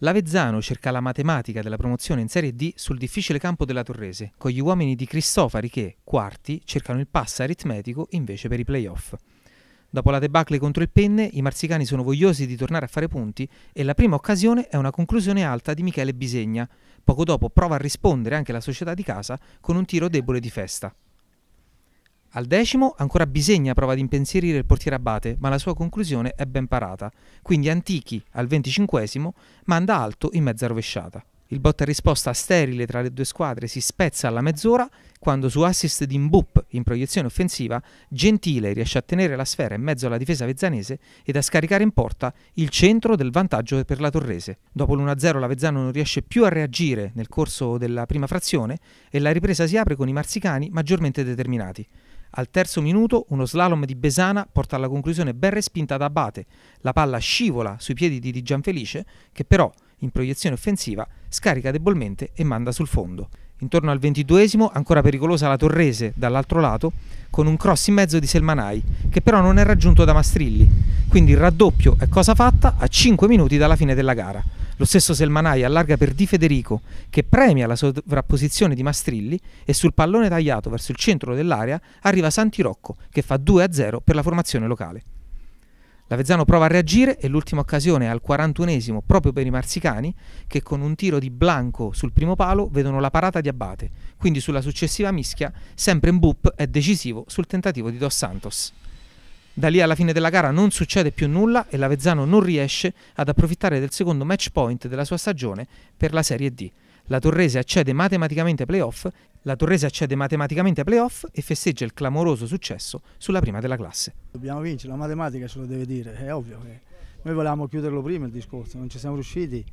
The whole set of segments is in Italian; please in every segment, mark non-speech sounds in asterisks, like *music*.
Lavezzano cerca la matematica della promozione in Serie D sul difficile campo della Torrese, con gli uomini di Cristofari che, quarti, cercano il pass aritmetico invece per i playoff. Dopo la debacle contro il Penne, i marsicani sono vogliosi di tornare a fare punti e la prima occasione è una conclusione alta di Michele Bisegna. Poco dopo prova a rispondere anche la società di casa con un tiro debole di festa. Al decimo ancora Bisegna prova ad impensierire il portiere Abate, ma la sua conclusione è ben parata, quindi Antichi al venticinquesimo manda alto in mezza rovesciata. Il botta risposta sterile tra le due squadre si spezza alla mezz'ora quando su assist di Mbup in proiezione offensiva Gentile riesce a tenere la sfera in mezzo alla difesa vezzanese ed a scaricare in porta il centro del vantaggio per la Torrese. Dopo l'1-0 la Vezzano non riesce più a reagire nel corso della prima frazione e la ripresa si apre con i marsicani maggiormente determinati. Al terzo minuto uno slalom di Besana porta alla conclusione ben respinta da Abate. La palla scivola sui piedi di Di Gianfelice che però, in proiezione offensiva, scarica debolmente e manda sul fondo. Intorno al ventiduesimo, ancora pericolosa la Torrese dall'altro lato, con un cross in mezzo di Selmanai, che però non è raggiunto da Mastrilli. Quindi il raddoppio è cosa fatta a 5 minuti dalla fine della gara. Lo stesso Selmanai allarga per Di Federico, che premia la sovrapposizione di Mastrilli e sul pallone tagliato verso il centro dell'area arriva Santi Rocco, che fa 2-0 per la formazione locale. L'Avezzano prova a reagire e l'ultima occasione è al 41esimo proprio per i marsicani che con un tiro di Blanco sul primo palo vedono la parata di Abate, quindi sulla successiva mischia sempre in boop è decisivo sul tentativo di Dos Santos. Da lì alla fine della gara non succede più nulla e l'Avezzano non riesce ad approfittare del secondo match point della sua stagione per la Serie D. La Torrese accede matematicamente ai playoff, la Torrese accede matematicamente ai playoff e festeggia il clamoroso successo sulla prima della classe. Dobbiamo vincere, la matematica ce lo deve dire, è ovvio che noi volevamo chiuderlo prima il discorso, non ci siamo riusciti.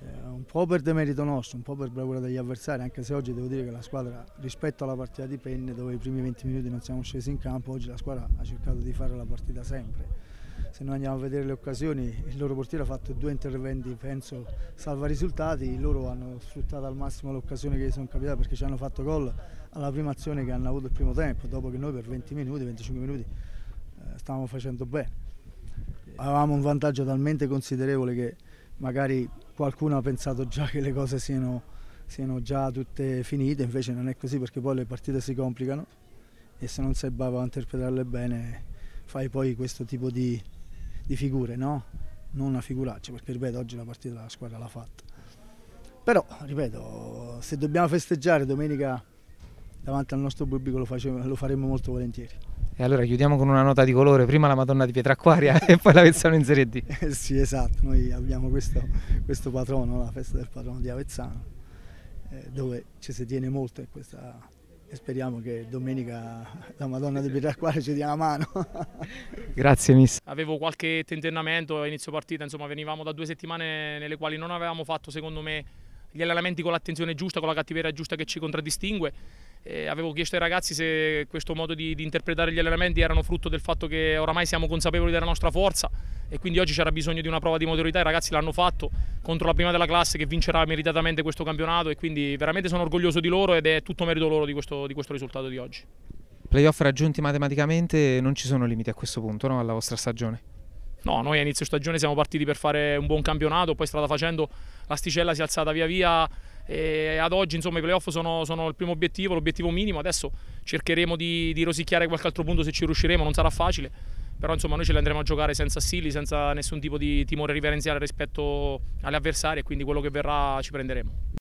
Eh, un po' per demerito nostro, un po' per bravura degli avversari, anche se oggi devo dire che la squadra rispetto alla partita di Penne dove i primi 20 minuti non siamo scesi in campo, oggi la squadra ha cercato di fare la partita sempre. Se noi andiamo a vedere le occasioni, il loro portiere ha fatto due interventi, penso, salva risultati, loro hanno sfruttato al massimo l'occasione che gli sono capitate perché ci hanno fatto gol alla prima azione che hanno avuto il primo tempo, dopo che noi per 20 minuti, 25 minuti eh, stavamo facendo bene. Avevamo un vantaggio talmente considerevole che magari qualcuno ha pensato già che le cose siano, siano già tutte finite, invece non è così perché poi le partite si complicano e se non sei bravo a interpretarle bene fai poi questo tipo di, di figure, no? Non una figuraccia, perché ripeto, oggi la partita la squadra l'ha fatta. Però, ripeto, se dobbiamo festeggiare domenica davanti al nostro pubblico lo, facciamo, lo faremo molto volentieri. E allora chiudiamo con una nota di colore, prima la Madonna di Pietracquaria *laughs* e poi l'Avezzano in Serie D. Eh sì, esatto, noi abbiamo questo, questo patrono, la festa del patrono di Avezzano, eh, dove ci si tiene molto e questa... speriamo che domenica la Madonna di Pietracquaria ci dia la mano. *laughs* Grazie miss. Avevo qualche tentennamento a inizio partita, insomma venivamo da due settimane nelle quali non avevamo fatto secondo me gli allenamenti con l'attenzione giusta, con la cattiveria giusta che ci contraddistingue. Eh, avevo chiesto ai ragazzi se questo modo di, di, interpretare gli allenamenti erano frutto del fatto che oramai siamo consapevoli della nostra forza e quindi oggi c'era bisogno di una prova di motorità, i ragazzi l'hanno fatto contro la prima della classe che vincerà meritatamente questo campionato e quindi veramente sono orgoglioso di loro ed è tutto merito loro di questo, di questo risultato di oggi. Playoff raggiunti matematicamente, non ci sono limiti a questo punto no, alla vostra stagione? No, noi a inizio stagione siamo partiti per fare un buon campionato, poi strada facendo l'asticella si è alzata via via e ad oggi insomma, i playoff sono, sono, il primo obiettivo, l'obiettivo minimo, adesso cercheremo di, di, rosicchiare qualche altro punto se ci riusciremo, non sarà facile, però insomma, noi ce le andremo a giocare senza assili, senza nessun tipo di timore riverenziale rispetto alle avversarie e quindi quello che verrà ci prenderemo.